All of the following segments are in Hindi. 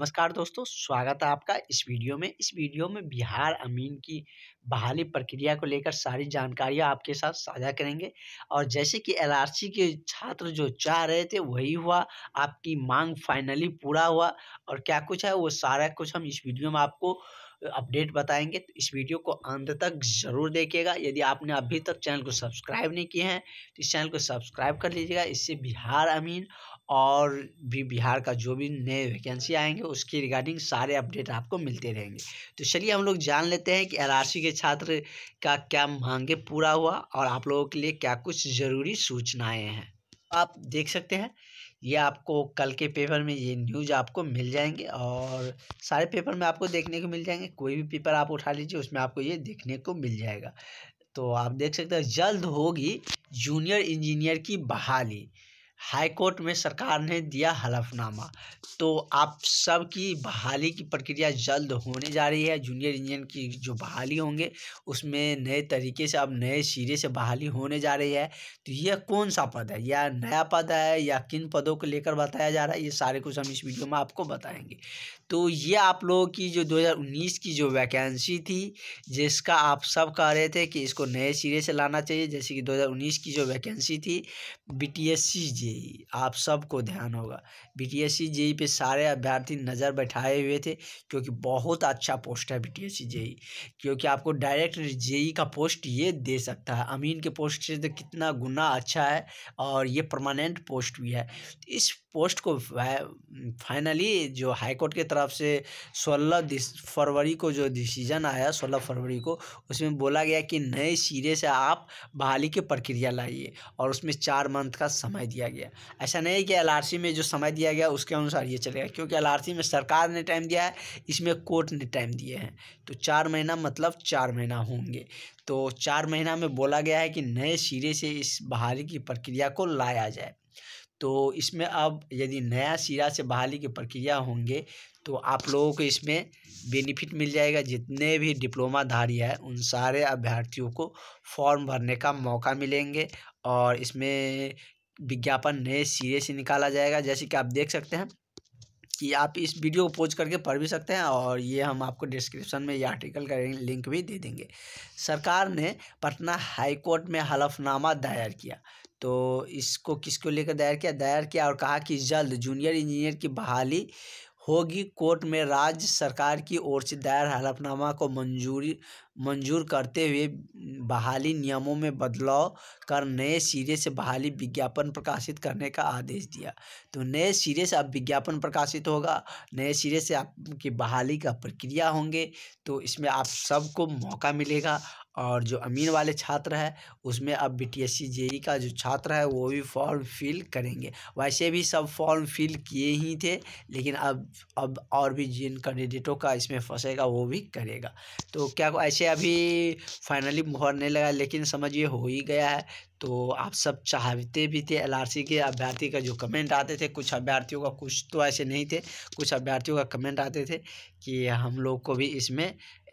नमस्कार दोस्तों स्वागत है आपका इस वीडियो में इस वीडियो में बिहार अमीन की बहाली प्रक्रिया को लेकर सारी जानकारियां आपके साथ साझा करेंगे और जैसे कि एलआरसी के छात्र जो चाह रहे थे वही हुआ आपकी मांग फाइनली पूरा हुआ और क्या कुछ है वो सारा कुछ हम इस वीडियो में आपको अपडेट बताएंगे तो इस वीडियो को अंत तक ज़रूर देखिएगा यदि आपने अभी तक चैनल को सब्सक्राइब नहीं किए हैं तो इस चैनल को सब्सक्राइब कर लीजिएगा इससे बिहार अमीन और भी बिहार का जो भी नए वैकेंसी आएंगे उसकी रिगार्डिंग सारे अपडेट आपको मिलते रहेंगे तो चलिए हम लोग जान लेते हैं कि एल के छात्र का क्या मांगे पूरा हुआ और आप लोगों के लिए क्या कुछ ज़रूरी सूचनाएँ हैं आप देख सकते हैं ये आपको कल के पेपर में ये न्यूज़ आपको मिल जाएंगे और सारे पेपर में आपको देखने को मिल जाएंगे कोई भी पेपर आप उठा लीजिए उसमें आपको ये देखने को मिल जाएगा तो आप देख सकते हैं जल्द होगी जूनियर इंजीनियर की बहाली हाई कोर्ट में सरकार ने दिया हलफनामा तो आप सब की बहाली की प्रक्रिया जल्द होने जा रही है जूनियर इंजीनियर की जो बहाली होंगे उसमें नए तरीके से अब नए सिरे से बहाली होने जा रही है तो यह कौन सा पद है या नया पद है या किन पदों को लेकर बताया जा रहा है ये सारे कुछ हम इस वीडियो में आपको बताएंगे तो ये आप लोगों की जो दो की जो वैकेंसी थी जिसका आप सब कह रहे थे कि इसको नए सिरे से लाना चाहिए जैसे कि दो की जो वैकेंसी थी B T S C JE आप सबको ध्यान होगा B T S C JE पे सारे अभ्यर्थी नज़र बैठाए हुए थे क्योंकि बहुत अच्छा पोस्ट है B T S C JE क्योंकि आपको डायरेक्ट जेई का पोस्ट ये दे सकता है अमीन के पोस्ट से तो कितना गुना अच्छा है और ये परमानेंट पोस्ट भी है तो इस पोस्ट को फाइनली जो हाईकोर्ट की तरफ से सोलह फरवरी को जो डिसीजन आया सोलह फरवरी को उसमें बोला गया कि नए सिरे से आप बहाली की प्रक्रिया लाइए और उसमें चार मंथ का समय दिया गया गया ऐसा नहीं कि एलआरसी में जो समय दिया गया उसके अनुसार ये चलेगा क्योंकि एलआरसी में सरकार ने टाइम दिया है इसमें कोर्ट ने टाइम दिए हैं तो चार महीना मतलब चार महीना होंगे तो चार महीना में बोला गया है कि नए सिरे से इस बहाली की प्रक्रिया को लाया जाए तो इसमें अब यदि नया सिरा से बहाली की प्रक्रिया होंगे तो आप लोगों को इसमें बेनिफिट मिल जाएगा जितने भी डिप्लोमाधारी है उन सारे अभ्यर्थियों को फॉर्म भरने का मौका मिलेंगे और इसमें विज्ञापन नए सिरे से निकाला जाएगा जैसे कि आप देख सकते हैं कि आप इस वीडियो को पोज करके पढ़ भी सकते हैं और ये हम आपको डिस्क्रिप्शन में ये आर्टिकल का लिंक भी दे देंगे सरकार ने पटना हाई कोर्ट में हलफनामा दायर किया तो इसको किसको लेकर दायर किया दायर किया और कहा कि जल्द जूनियर इंजीनियर की बहाली होगी कोर्ट में राज्य सरकार की ओर से दायर हलफनामा को मंजूरी मंजूर करते हुए बहाली नियमों में बदलाव कर नए सिरे से बहाली विज्ञापन प्रकाशित करने का आदेश दिया तो नए सिरे से अब विज्ञापन प्रकाशित होगा नए सिरे से आपकी बहाली का प्रक्रिया होंगे तो इसमें आप सबको मौका मिलेगा और जो अमीन वाले छात्र है उसमें अब B T S C J E का जो छात्र है वो भी फॉर्म फिल करेंगे वैसे भी सब फॉर्म फिल किए ही थे लेकिन अब अब और भी जिन कैंडिडेटों का इसमें फंसेगा वो भी करेगा तो क्या ऐसे अभी फाइनली मुहर नहीं लगा लेकिन समझिए हो ही गया है तो आप सब चाहते भी थे एलआरसी के अभ्यर्थी का जो कमेंट आते थे कुछ अभ्यर्थियों का कुछ तो ऐसे नहीं थे कुछ अभ्यर्थियों का कमेंट आते थे कि हम लोग को भी इसमें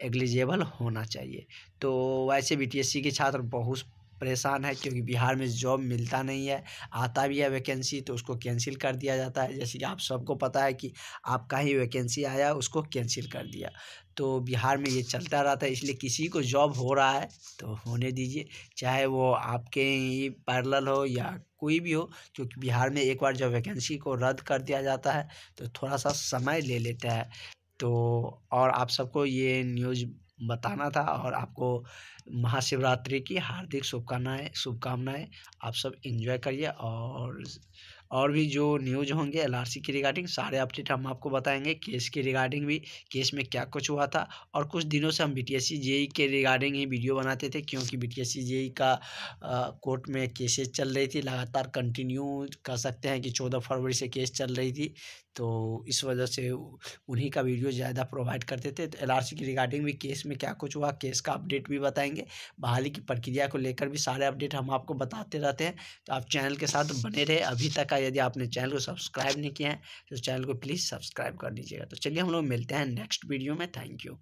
एग्लिजेबल होना चाहिए तो वैसे बीटीएससी के छात्र बहुत परेशान है क्योंकि बिहार में जॉब मिलता नहीं है आता भी है वैकेंसी तो उसको कैंसिल कर दिया जाता है जैसे कि आप सबको पता है कि आपका ही वैकेंसी आया उसको कैंसिल कर दिया तो बिहार में ये चलता रहता है इसलिए किसी को जॉब हो रहा है तो होने दीजिए चाहे वो आपके ही पैरल हो या कोई भी हो क्योंकि बिहार में एक बार जब वैकेंसी को रद्द कर दिया जाता है तो थोड़ा सा समय ले लेता है तो और आप सबको ये न्यूज़ बताना था और आपको महाशिवरात्रि की हार्दिक शुभकामनाएँ शुभकामनाएँ आप सब इन्जॉय करिए और और भी जो न्यूज होंगे एल की रिगार्डिंग सारे अपडेट हम आपको बताएंगे केस के रिगार्डिंग भी केस में क्या कुछ हुआ था और कुछ दिनों से हम बी टी e के रिगार्डिंग ही वीडियो बनाते थे क्योंकि बी टी e का कोर्ट में केसेस चल रही थी लगातार कंटिन्यू कर सकते हैं कि चौदह फरवरी से केस चल रही थी तो इस वजह से उन्हीं का वीडियो ज़्यादा प्रोवाइड करते थे तो एल की रिगार्डिंग भी केस में क्या कुछ हुआ केस का अपडेट भी बताएंगे बहाली की प्रक्रिया को लेकर भी सारे अपडेट हम आपको बताते रहते हैं तो आप चैनल के साथ बने रहे अभी तक यदि आपने चैनल को सब्सक्राइब नहीं किया है तो चैनल को प्लीज़ सब्सक्राइब कर दीजिएगा तो चलिए हम लोग मिलते हैं नेक्स्ट वीडियो में थैंक यू